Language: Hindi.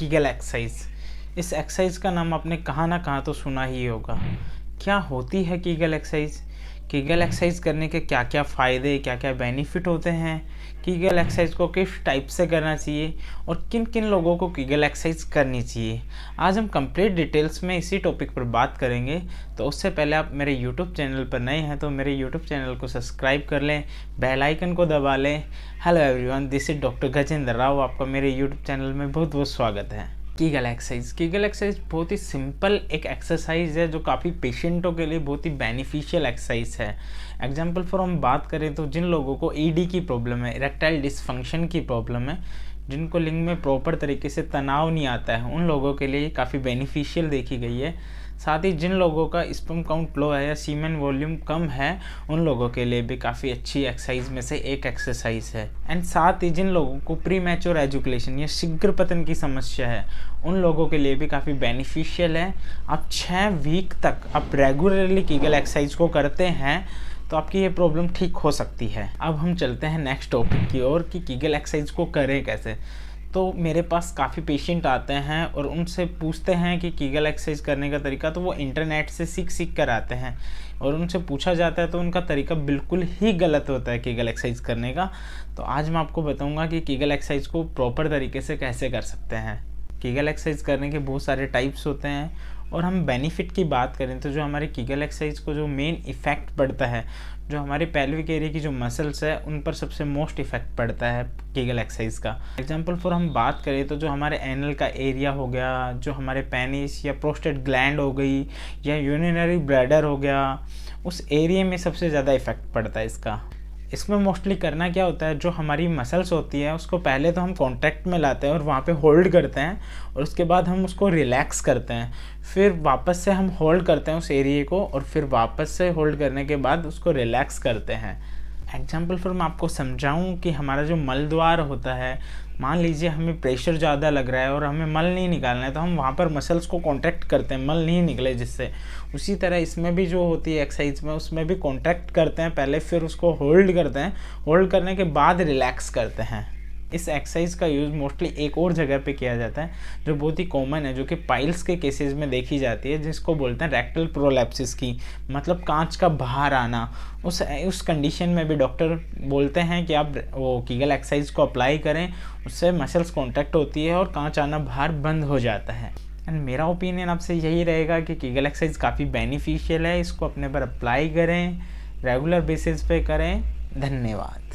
कीगल एक्सरसाइज इस एक्सरसाइज का नाम आपने कहाँ ना कहाँ तो सुना ही होगा क्या होती है कीगल एक्सरसाइज कीगल एक्सरसाइज करने के क्या क्या फ़ायदे क्या क्या बेनिफिट होते हैं कीगल एक्सरसाइज को किस टाइप से करना चाहिए और किन किन लोगों को कीगल एक्सरसाइज करनी चाहिए आज हम कंप्लीट डिटेल्स में इसी टॉपिक पर बात करेंगे तो उससे पहले आप मेरे यूट्यूब चैनल पर नए हैं तो मेरे यूट्यूब चैनल को सब्सक्राइब कर लें बेल आइकन को दबा लें hello everyone this is doctor Gajendra Rao आपका मेरे यूट्यूब चैनल में बहुत बहुत स्वागत है कीगल एक्सरसाइज कीगल एक्सरसाइज बहुत ही सिंपल एक एक्सरसाइज है जो काफ़ी पेशेंटों के लिए बहुत ही बेनिफिशियल एक्सरसाइज है एग्जाम्पल फॉर हम बात करें तो जिन लोगों को ईडी e की प्रॉब्लम है इरेक्टाइल डिसफंक्शन की प्रॉब्लम है जिनको लिंग में प्रॉपर तरीके से तनाव नहीं आता है उन लोगों के लिए काफ़ी बेनिफिशियल देखी गई है साथ ही जिन लोगों का स्पम काउंट लो है या सीमेन वॉल्यूम कम है उन लोगों के लिए भी काफ़ी अच्छी एक्सरसाइज में से एक एक्सरसाइज है एंड साथ ही जिन लोगों को प्री मैच्योर एजुकेशन या शीघ्र पतन की समस्या है उन लोगों के लिए भी काफ़ी बेनिफिशियल है आप छः वीक तक आप रेगुलरली कीगल एक्सरसाइज को करते हैं तो आपकी ये प्रॉब्लम ठीक हो सकती है अब हम चलते हैं नेक्स्ट टॉपिक की ओर कि कीगल एक्सरसाइज को करें कैसे तो मेरे पास काफ़ी पेशेंट आते हैं और उनसे पूछते हैं कि कीगल एक्सरसाइज करने का तरीका तो वो इंटरनेट से सीख सीख कर आते हैं और उनसे पूछा जाता है तो उनका तरीका बिल्कुल ही गलत होता है कीगल एक्सरसाइज करने का तो आज मैं आपको बताऊंगा कि कीगल एक्सरसाइज को प्रॉपर तरीके से कैसे कर सकते हैं कीगल एक्सरसाइज करने के बहुत सारे टाइप्स होते हैं और हम बेनिफिट की बात करें तो जो हमारे कीगल एक्सरसाइज को जो मेन इफ़ेक्ट पड़ता है जो हमारे पेल्विक एरिया की जो मसल्स है उन पर सबसे मोस्ट इफेक्ट पड़ता है कीगल एक्सरसाइज का एग्जाम्पल फॉर हम बात करें तो जो हमारे एनल का एरिया हो गया जो हमारे पेनिस या प्रोस्टेट ग्लैंड हो गई या यूनिनरी ब्लैडर हो गया उस एरिया में सबसे ज़्यादा इफेक्ट पड़ता है इसका इसमें मोस्टली करना क्या होता है जो हमारी मसल्स होती है उसको पहले तो हम कॉन्टैक्ट में लाते हैं और वहाँ पे होल्ड करते हैं और उसके बाद हम उसको रिलैक्स करते हैं फिर वापस से हम होल्ड करते हैं उस एरिए को और फिर वापस से होल्ड करने के बाद उसको रिलैक्स करते हैं एग्जाम्पल फिर मैं आपको समझाऊँ कि हमारा जो मल द्वार होता है मान लीजिए हमें प्रेशर ज़्यादा लग रहा है और हमें मल नहीं निकालना है तो हम वहाँ पर मसल्स को कॉन्ट्रैक्ट करते हैं मल नहीं निकले जिससे उसी तरह इसमें भी जो होती है एक्सरसाइज में उसमें भी कॉन्ट्रैक्ट करते हैं पहले फिर उसको होल्ड करते हैं होल्ड करने के बाद रिलैक्स करते हैं इस एक्सरसाइज का यूज़ मोस्टली एक और जगह पे किया जाता है जो बहुत ही कॉमन है जो कि पाइल्स के केसेस में देखी जाती है जिसको बोलते हैं रेक्टल प्रोलैप्सिस की मतलब कांच का बाहर आना उस उस कंडीशन में भी डॉक्टर बोलते हैं कि आप वो कीगल एक्सरसाइज को अप्लाई करें उससे मसल्स कॉन्टैक्ट होती है और कांच आना बाहर बंद हो जाता है एंड मेरा ओपिनियन आपसे यही रहेगा कि कीगल एक्सरसाइज काफ़ी बेनिफिशियल है इसको अपने पर अप्लाई करें रेगुलर बेसिस पे करें धन्यवाद